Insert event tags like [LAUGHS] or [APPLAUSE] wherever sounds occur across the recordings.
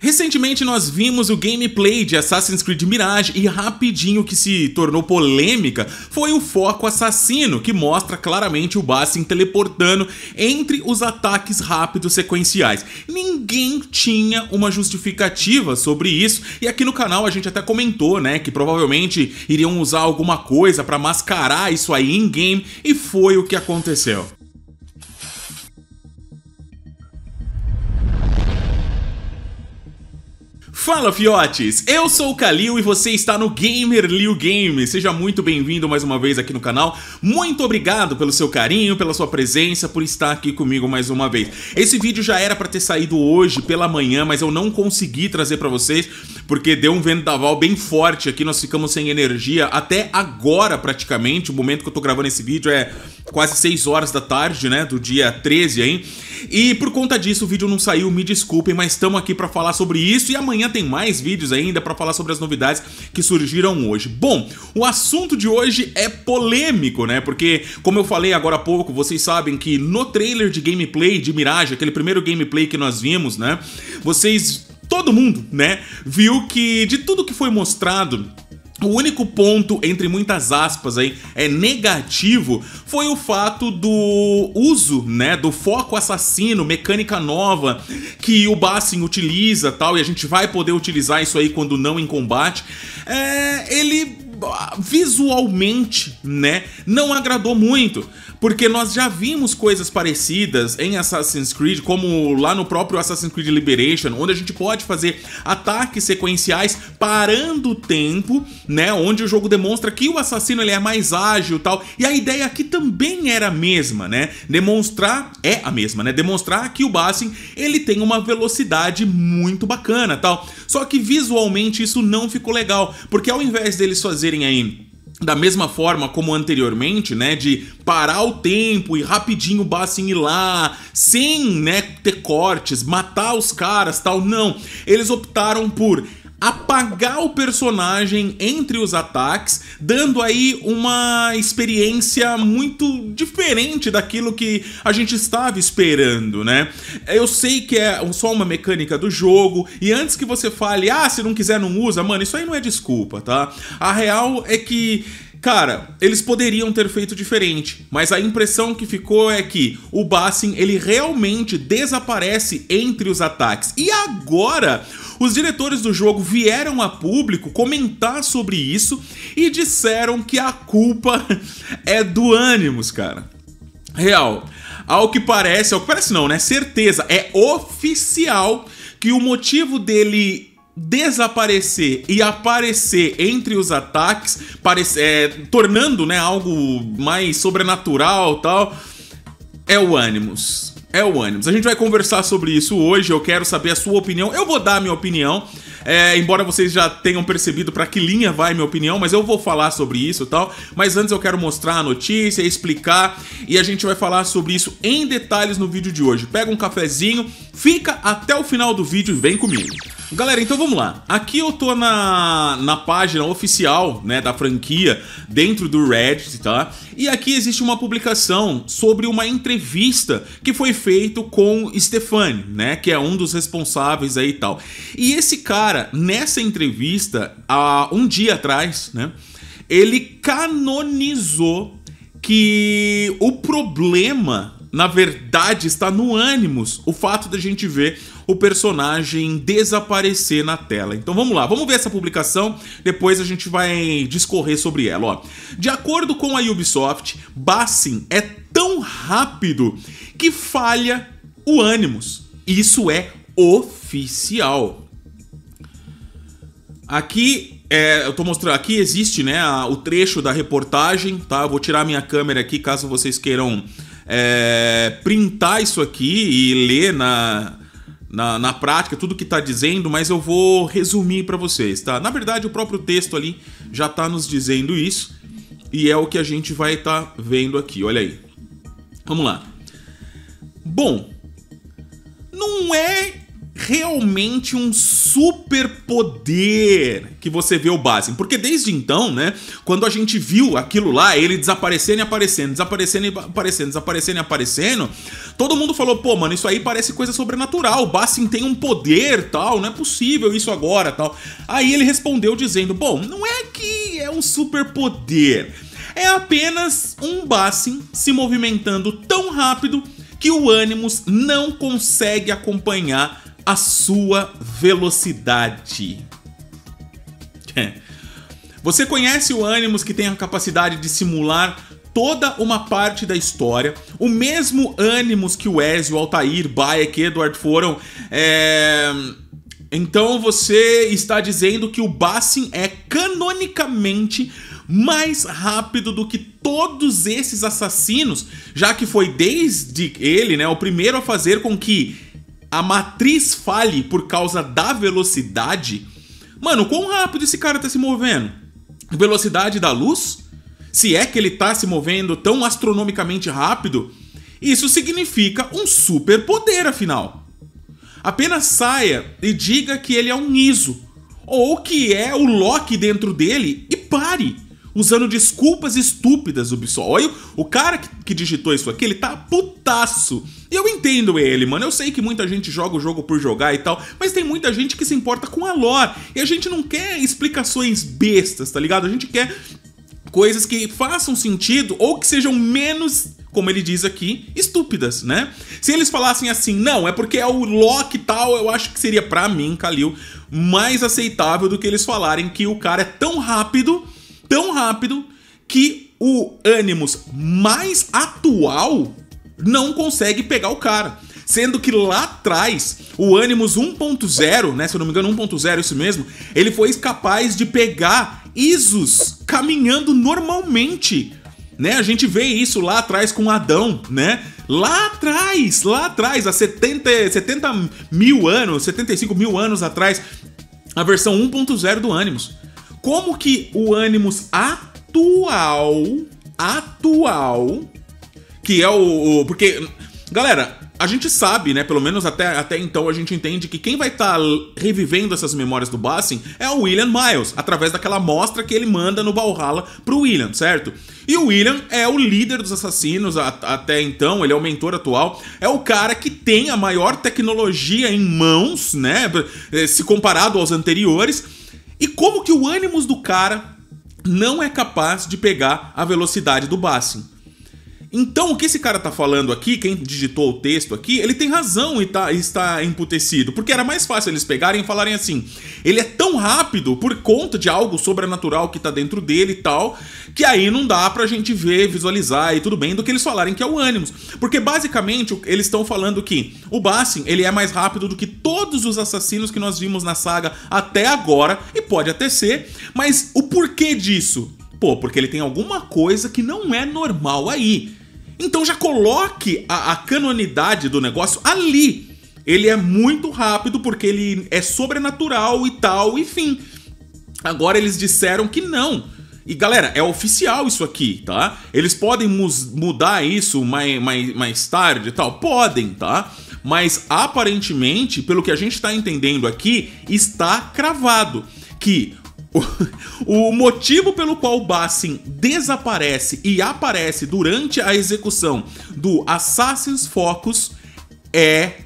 Recentemente nós vimos o gameplay de Assassin's Creed Mirage e rapidinho que se tornou polêmica foi o foco assassino, que mostra claramente o Bassin teleportando entre os ataques rápidos sequenciais. Ninguém tinha uma justificativa sobre isso e aqui no canal a gente até comentou, né, que provavelmente iriam usar alguma coisa para mascarar isso aí em game e foi o que aconteceu. Fala fiotes, eu sou o Kalil e você está no Gamer Liu Game. Seja muito bem-vindo mais uma vez aqui no canal. Muito obrigado pelo seu carinho, pela sua presença, por estar aqui comigo mais uma vez. Esse vídeo já era para ter saído hoje pela manhã, mas eu não consegui trazer para vocês porque deu um vendaval bem forte aqui, nós ficamos sem energia até agora praticamente. O momento que eu tô gravando esse vídeo é quase 6 horas da tarde, né, do dia 13 aí. E por conta disso o vídeo não saiu, me desculpem, mas estamos aqui para falar sobre isso e amanhã tem mais vídeos ainda para falar sobre as novidades que surgiram hoje. Bom, o assunto de hoje é polêmico, né? Porque como eu falei agora há pouco, vocês sabem que no trailer de gameplay de Mirage, aquele primeiro gameplay que nós vimos, né? Vocês todo mundo, né, viu que de tudo que foi mostrado o único ponto, entre muitas aspas aí, é negativo, foi o fato do uso, né, do foco assassino, mecânica nova que o Bassin utiliza, tal, e a gente vai poder utilizar isso aí quando não em combate. É, ele visualmente, né, não agradou muito, porque nós já vimos coisas parecidas em Assassin's Creed, como lá no próprio Assassin's Creed Liberation, onde a gente pode fazer ataques sequenciais parando o tempo, né, onde o jogo demonstra que o assassino ele é mais ágil, tal. E a ideia aqui também era a mesma, né? Demonstrar é a mesma, né? Demonstrar que o Bassin ele tem uma velocidade muito bacana, tal. Só que visualmente isso não ficou legal, porque ao invés deles fazer fazerem aí da mesma forma como anteriormente, né, de parar o tempo e rapidinho o Bassin ir lá, sem, né, ter cortes, matar os caras, tal, não. Eles optaram por apagar o personagem entre os ataques, dando aí uma experiência muito diferente daquilo que a gente estava esperando, né? Eu sei que é só uma mecânica do jogo, e antes que você fale, ah, se não quiser não usa, mano, isso aí não é desculpa, tá? A real é que Cara, eles poderiam ter feito diferente, mas a impressão que ficou é que o Bassin ele realmente desaparece entre os ataques. E agora os diretores do jogo vieram a público comentar sobre isso e disseram que a culpa [LAUGHS] é do Animus, cara. Real. Ao que parece, ao que parece não, né? Certeza, é oficial que o motivo dele desaparecer e aparecer entre os ataques, parece, é, tornando né, algo mais sobrenatural tal, é o Animus é o ânimos. A gente vai conversar sobre isso hoje, eu quero saber a sua opinião. Eu vou dar a minha opinião, é, embora vocês já tenham percebido para que linha vai minha opinião, mas eu vou falar sobre isso e tal. Mas antes eu quero mostrar a notícia, explicar e a gente vai falar sobre isso em detalhes no vídeo de hoje. Pega um cafezinho, fica até o final do vídeo e vem comigo. Galera, então vamos lá. Aqui eu tô na, na página oficial né, da franquia dentro do Reddit, tá? E aqui existe uma publicação sobre uma entrevista que foi feita com Stefani, né? Que é um dos responsáveis aí e tal. E esse cara, nessa entrevista, há um dia atrás, né? Ele canonizou que o problema na verdade, está no ânimos o fato da gente ver o personagem desaparecer na tela. Então vamos lá, vamos ver essa publicação, depois a gente vai discorrer sobre ela. Ó. De acordo com a Ubisoft, Bassin é tão rápido que falha o ânimos. Isso é oficial. Aqui é, eu tô mostrando aqui, existe né, a, o trecho da reportagem, tá? Eu vou tirar minha câmera aqui caso vocês queiram é, printar isso aqui e ler na, na, na prática tudo que está dizendo, mas eu vou resumir para vocês, tá? Na verdade, o próprio texto ali já está nos dizendo isso e é o que a gente vai estar tá vendo aqui, olha aí. Vamos lá. Bom, não é realmente um superpoder que você vê o Basim. Porque desde então, né, quando a gente viu aquilo lá, ele desaparecendo e aparecendo, desaparecendo e aparecendo, desaparecendo e aparecendo, todo mundo falou, pô, mano, isso aí parece coisa sobrenatural, o Basim tem um poder, tal, não é possível isso agora, tal. Aí ele respondeu dizendo, bom, não é que é um superpoder, é apenas um Basim se movimentando tão rápido que o Animus não consegue acompanhar a sua velocidade. É. Você conhece o Animus que tem a capacidade de simular toda uma parte da história, o mesmo Animus que o Ezio, Altair, Bayek e Edward foram. É... Então você está dizendo que o Bassin é canonicamente mais rápido do que todos esses assassinos, já que foi desde ele, né, o primeiro a fazer com que a matriz fale por causa da velocidade. Mano, quão rápido esse cara tá se movendo? Velocidade da luz? Se é que ele tá se movendo tão astronomicamente rápido, isso significa um superpoder, afinal. Apenas saia e diga que ele é um ISO, ou que é o Loki dentro dele e pare, usando desculpas estúpidas, Ubisoft. Olha, o cara que digitou isso aqui, ele tá putaço e eu entendo ele, mano. Eu sei que muita gente joga o jogo por jogar e tal, mas tem muita gente que se importa com a lore. E a gente não quer explicações bestas, tá ligado? A gente quer coisas que façam sentido ou que sejam menos como ele diz aqui, estúpidas, né? Se eles falassem assim, não, é porque é o Loki tal, eu acho que seria para mim, Kalil, mais aceitável do que eles falarem que o cara é tão rápido, tão rápido, que o Animus mais atual não consegue pegar o cara. Sendo que lá atrás, o Animus 1.0, né? Se eu não me engano, 1.0, isso mesmo, ele foi capaz de pegar Isus caminhando normalmente. Né? A gente vê isso lá atrás com Adão, né? Lá atrás, lá atrás, há 70, 70 mil anos, 75 mil anos atrás, a versão 1.0 do Animus. Como que o Animus atual, atual, que é o, o porque galera, a gente sabe, né? Pelo menos até, até então a gente entende que quem vai estar tá revivendo essas memórias do Bassin é o William Miles, através daquela amostra que ele manda no Valhalla pro William, certo? E o William é o líder dos assassinos a, até então, ele é o mentor atual, é o cara que tem a maior tecnologia em mãos, né? Eh, se comparado aos anteriores. E como que o ânimos do cara não é capaz de pegar a velocidade do Bassin? Então, o que esse cara tá falando aqui, quem digitou o texto aqui, ele tem razão e tá, está emputecido, porque era mais fácil eles pegarem e falarem assim: ele é tão rápido por conta de algo sobrenatural que tá dentro dele e tal, que aí não dá pra gente ver, visualizar e tudo bem, do que eles falarem que é o ânimos. Porque basicamente eles estão falando que o Bassin, ele é mais rápido do que todos os assassinos que nós vimos na saga até agora, e pode até ser, mas o porquê disso? Pô, porque ele tem alguma coisa que não é normal aí. Então já coloque a, a canonidade do negócio ali. Ele é muito rápido porque ele é sobrenatural e tal, enfim. Agora eles disseram que não. E galera, é oficial isso aqui, tá? Eles podem mudar isso mais, mais, mais tarde e tal? Podem, tá? Mas aparentemente, pelo que a gente está entendendo aqui, está cravado que o, motivo pelo qual Bassin desaparece e aparece durante a execução do Assassin's Focus é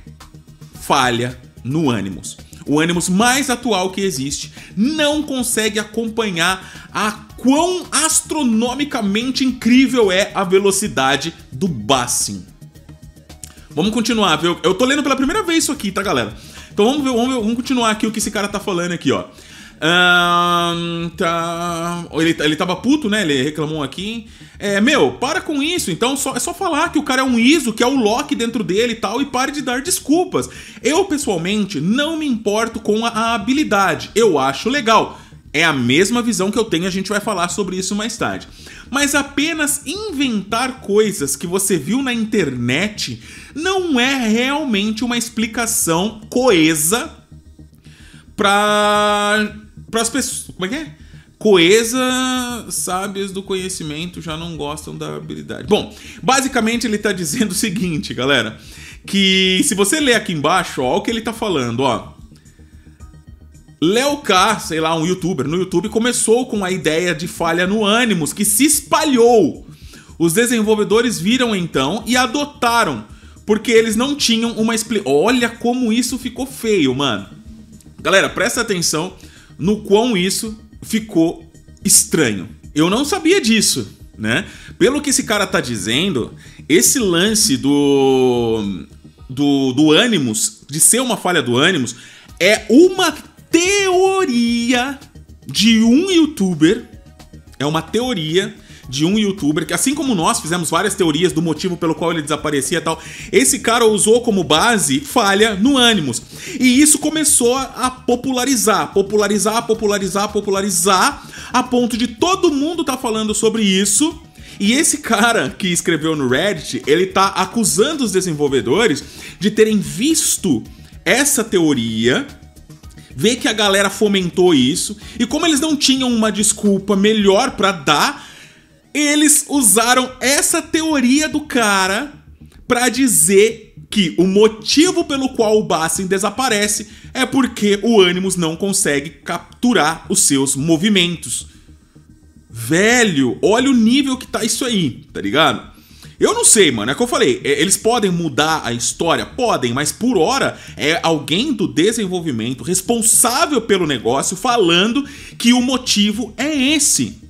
falha no Animus. O Animus mais atual que existe não consegue acompanhar a quão astronomicamente incrível é a velocidade do Bassin. Vamos continuar, viu? Eu tô lendo pela primeira vez isso aqui, tá, galera? Então vamos ver, vamos, ver, vamos continuar aqui o que esse cara tá falando aqui, ó. Um, tá. Ele, ele tava puto, né? Ele reclamou aqui. É, meu, para com isso. Então só, é só falar que o cara é um ISO, que é o Loki dentro dele e tal, e pare de dar desculpas. Eu, pessoalmente, não me importo com a, a habilidade. Eu acho legal. É a mesma visão que eu tenho, a gente vai falar sobre isso mais tarde. Mas apenas inventar coisas que você viu na internet não é realmente uma explicação coesa para Pras pessoas. Como é que é? coesa, sábias do conhecimento já não gostam da habilidade. Bom, basicamente ele está [LAUGHS] dizendo o seguinte, galera, que se você ler aqui embaixo, ó, o que ele está falando, ó. Léo K, sei lá, um youtuber no YouTube, começou com a ideia de falha no ânimos, que se espalhou. Os desenvolvedores viram então e adotaram, porque eles não tinham uma... explicação. Olha como isso ficou feio, mano. Galera, presta atenção no quão isso ficou estranho. Eu não sabia disso, né? Pelo que esse cara tá dizendo, esse lance do do do de ser uma falha do Animus, é uma teoria de um youtuber, é uma teoria de um youtuber, que assim como nós fizemos várias teorias do motivo pelo qual ele desaparecia e tal, esse cara usou como base falha no Animus. E isso começou a popularizar, popularizar, popularizar, popularizar, a ponto de todo mundo tá falando sobre isso. E esse cara que escreveu no Reddit, ele tá acusando os desenvolvedores de terem visto essa teoria ver que a galera fomentou isso e como eles não tinham uma desculpa melhor para dar, eles usaram essa teoria do cara para dizer que o motivo pelo qual o Bassin desaparece é porque o Animus não consegue capturar os seus movimentos. Velho, olha o nível que tá isso aí, tá ligado? Eu não sei, mano, é que eu falei, é, eles podem mudar a história? Podem, mas por hora é alguém do desenvolvimento responsável pelo negócio falando que o motivo é esse.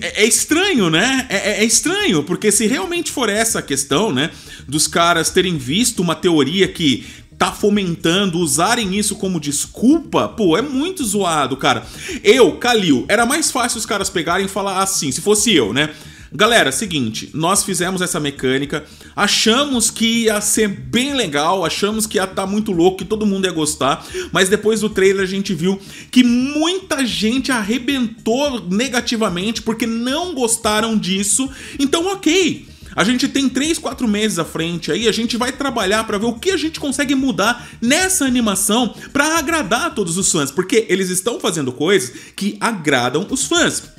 É, é estranho, né? É, é, é, estranho, porque se realmente for essa a questão, né? Dos caras terem visto uma teoria que tá fomentando, usarem isso como desculpa, pô, é muito zoado, cara. Eu, Kalil, era mais fácil os caras pegarem e falar assim, se fosse eu, né? Galera, seguinte, nós fizemos essa mecânica, achamos que ia ser bem legal, achamos que ia estar tá muito louco, que todo mundo ia gostar, mas depois do trailer a gente viu que muita gente arrebentou negativamente porque não gostaram disso. Então, ok. A gente tem 3, 4 meses à frente aí, a gente vai trabalhar para ver o que a gente consegue mudar nessa animação para agradar todos os fãs, porque eles estão fazendo coisas que agradam os fãs.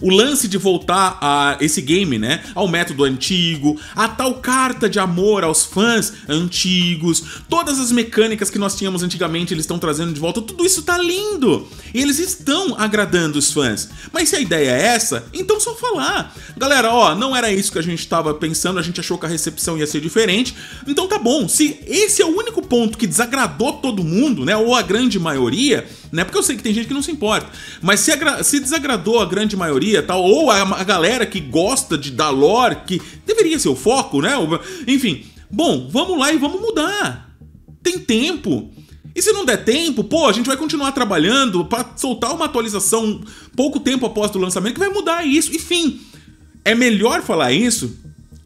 O lance de voltar a esse game, né? Ao método antigo, a tal carta de amor aos fãs antigos, todas as mecânicas que nós tínhamos antigamente, eles estão trazendo de volta. Tudo isso tá lindo! E eles estão agradando os fãs. Mas se a ideia é essa, então só falar. Galera, ó, não era isso que a gente estava pensando, a gente achou que a recepção ia ser diferente. Então tá bom, se esse é o único ponto que desagradou todo mundo, né? Ou a grande maioria, né? Porque eu sei que tem gente que não se importa. Mas se, se desagradou a grande maioria, tal, ou a, a, galera que gosta de dar lore, que deveria ser o foco, né? Enfim. Bom, vamos lá e vamos mudar. Tem tempo. E se não der tempo, pô, a gente vai continuar trabalhando para soltar uma atualização pouco tempo após o lançamento que vai mudar isso. Enfim, é melhor falar isso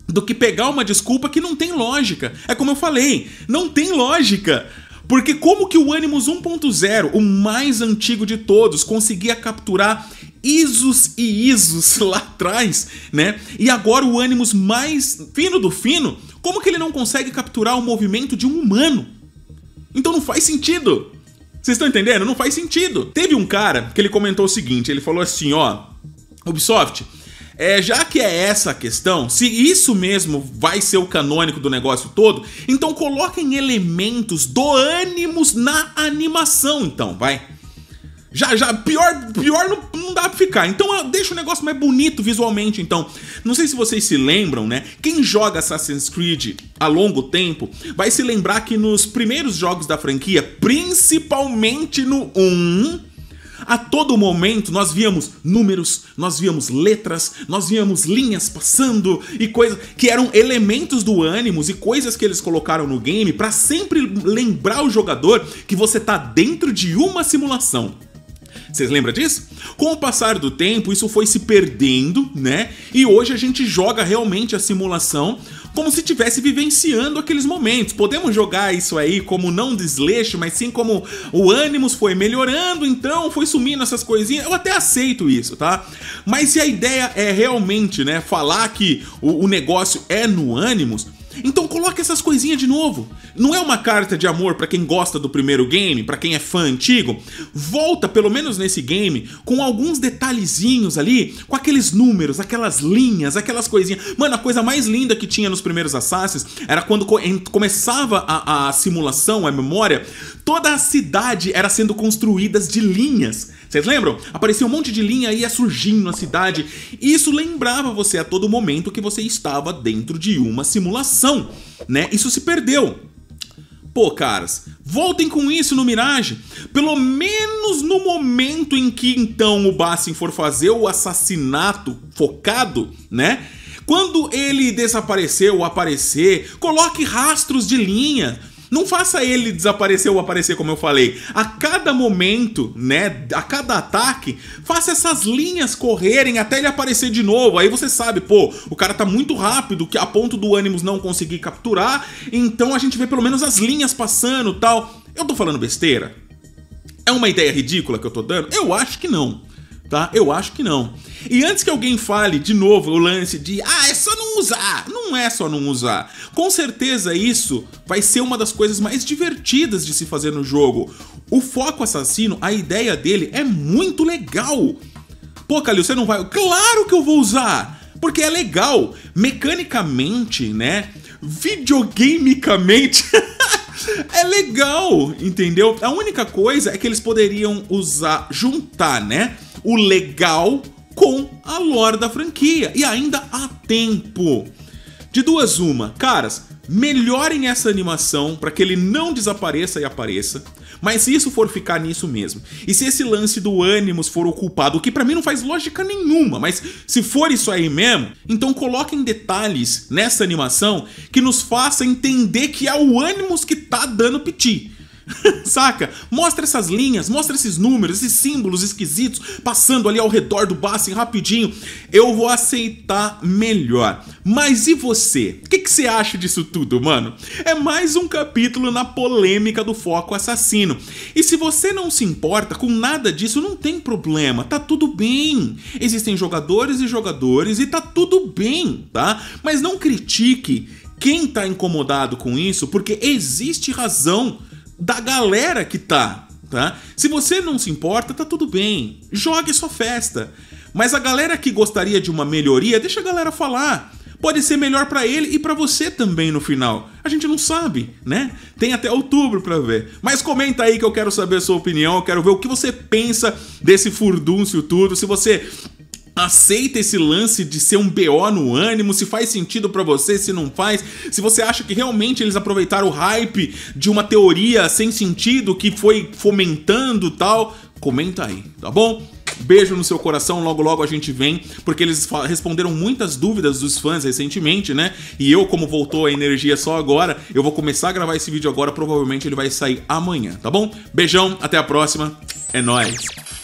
do que pegar uma desculpa que não tem lógica. É como eu falei, não tem lógica. Porque como que o Animus 1.0, o mais antigo de todos, conseguia capturar ISOs e ISOs [LAUGHS] lá atrás, né? E agora o Animus mais fino do fino, como que ele não consegue capturar o movimento de um humano? Então não faz sentido. Vocês estão entendendo? Não faz sentido. Teve um cara que ele comentou o seguinte, ele falou assim, ó, Ubisoft, é, já que é essa a questão, se isso mesmo vai ser o canônico do negócio todo, então coloquem elementos do ânimos na animação, então, vai. Já, já, pior, pior não, não, dá pra ficar. Então deixa o negócio mais bonito visualmente, então. Não sei se vocês se lembram, né? Quem joga Assassin's Creed há longo tempo vai se lembrar que nos primeiros jogos da franquia, principalmente no 1, a todo momento nós víamos números, nós víamos letras, nós víamos linhas passando e coisas que eram elementos do ânimos e coisas que eles colocaram no game para sempre lembrar o jogador que você tá dentro de uma simulação. Vocês lembram disso? Com o passar do tempo, isso foi se perdendo, né? E hoje a gente joga realmente a simulação como se estivesse vivenciando aqueles momentos. Podemos jogar isso aí como não desleixo, mas sim como o ânimos foi melhorando, então foi sumindo essas coisinhas. Eu até aceito isso, tá? Mas se a ideia é realmente, né, falar que o, o negócio é no ânimos, então coloque essas coisinhas de novo. Não é uma carta de amor para quem gosta do primeiro game, para quem é fã antigo. Volta pelo menos nesse game com alguns detalhezinhos ali, com aqueles números, aquelas linhas, aquelas coisinhas. Mano, a coisa mais linda que tinha nos primeiros Assassins era quando começava a, a simulação, a memória, Toda a cidade era sendo construídas de linhas. Vocês lembram? Aparecia um monte de linha e ia surgindo a cidade. E isso lembrava você a todo momento que você estava dentro de uma simulação, né? Isso se perdeu. Pô, caras, voltem com isso no Mirage. Pelo menos no momento em que então o Bassin for fazer o assassinato focado, né? Quando ele desaparecer ou aparecer, coloque rastros de linha não faça ele desaparecer ou aparecer, como eu falei. A cada momento, né? A cada ataque, faça essas linhas correrem até ele aparecer de novo. Aí você sabe, pô, o cara tá muito rápido, que a ponto do ânimos não conseguir capturar. Então a gente vê pelo menos as linhas passando tal. Eu tô falando besteira? É uma ideia ridícula que eu tô dando? Eu acho que não tá? Eu acho que não. E antes que alguém fale de novo o lance de ah, é só não usar, não é só não usar. Com certeza isso vai ser uma das coisas mais divertidas de se fazer no jogo. O foco assassino, a ideia dele é muito legal. Pô, Calil, você não vai. Claro que eu vou usar! Porque é legal. Mecanicamente, né? videogamicamente [LAUGHS] é legal, entendeu? A única coisa é que eles poderiam usar, juntar, né? o legal com a lore da franquia. E ainda há tempo. De duas, uma. Caras, melhorem essa animação para que ele não desapareça e apareça. Mas se isso for ficar nisso mesmo, e se esse lance do ânimos for o culpado, o que para mim não faz lógica nenhuma, mas se for isso aí mesmo, então coloquem detalhes nessa animação que nos faça entender que é o ânimos que tá dando piti. [LAUGHS] Saca? Mostra essas linhas, mostra esses números, esses símbolos esquisitos passando ali ao redor do Bassin rapidinho. Eu vou aceitar melhor. Mas e você? O que, que você acha disso tudo, mano? É mais um capítulo na polêmica do foco assassino. E se você não se importa com nada disso, não tem problema, tá tudo bem. Existem jogadores e jogadores e tá tudo bem, tá? Mas não critique quem tá incomodado com isso, porque existe razão da galera que tá, tá? Se você não se importa, tá tudo bem. Jogue sua festa. Mas a galera que gostaria de uma melhoria, deixa a galera falar. Pode ser melhor para ele e para você também no final. A gente não sabe, né? Tem até outubro para ver. Mas comenta aí que eu quero saber a sua opinião, eu quero ver o que você pensa desse furdúncio tudo. Se você aceita esse lance de ser um BO no ânimo, se faz sentido para você, se não faz, se você acha que realmente eles aproveitaram o hype de uma teoria sem sentido que foi fomentando tal, comenta aí, tá bom? Beijo no seu coração, logo logo a gente vem, porque eles responderam muitas dúvidas dos fãs recentemente, né? E eu, como voltou a energia só agora, eu vou começar a gravar esse vídeo agora, provavelmente ele vai sair amanhã, tá bom? Beijão, até a próxima, é nóis!